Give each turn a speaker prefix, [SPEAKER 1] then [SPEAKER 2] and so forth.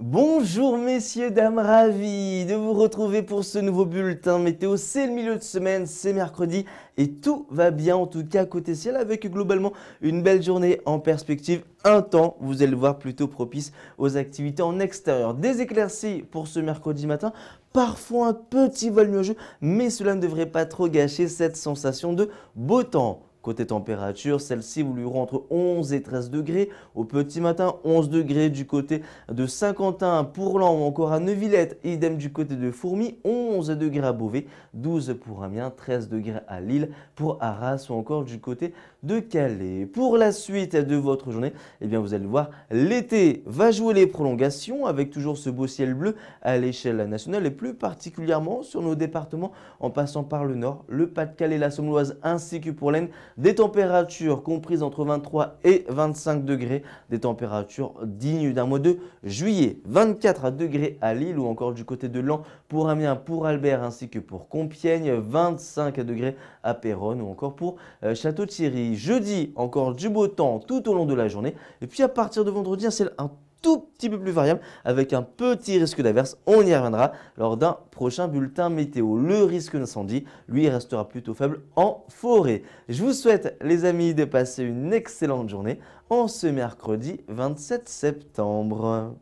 [SPEAKER 1] Bonjour messieurs, dames, ravi de vous retrouver pour ce nouveau bulletin météo. C'est le milieu de semaine, c'est mercredi et tout va bien en tout cas côté ciel avec globalement une belle journée en perspective. Un temps, vous allez le voir, plutôt propice aux activités en extérieur. Des éclaircies pour ce mercredi matin, parfois un petit vol jeu, mais cela ne devrait pas trop gâcher cette sensation de beau temps. Côté température, celle-ci évoluera entre 11 et 13 degrés. Au petit matin, 11 degrés du côté de Saint-Quentin, Pourlan ou encore à Neuvillette. Idem du côté de Fourmi, 11 degrés à Beauvais, 12 pour Amiens, 13 degrés à Lille, pour Arras ou encore du côté de Calais. Pour la suite de votre journée, eh bien vous allez voir, l'été va jouer les prolongations avec toujours ce beau ciel bleu à l'échelle nationale et plus particulièrement sur nos départements en passant par le nord, le Pas-de-Calais, la somme ainsi que pour l'Aisne des températures comprises entre 23 et 25 degrés, des températures dignes d'un mois de juillet. 24 à degrés à Lille ou encore du côté de Lan pour Amiens, pour Albert ainsi que pour Compiègne. 25 degrés à Péronne ou encore pour euh, Château-Thierry. Jeudi, encore du beau temps tout au long de la journée. Et puis à partir de vendredi, c'est un tout petit peu plus variable avec un petit risque d'averse. On y reviendra lors d'un prochain bulletin météo. Le risque d'incendie, lui, restera plutôt faible en forêt. Je vous souhaite, les amis, de passer une excellente journée en ce mercredi 27 septembre.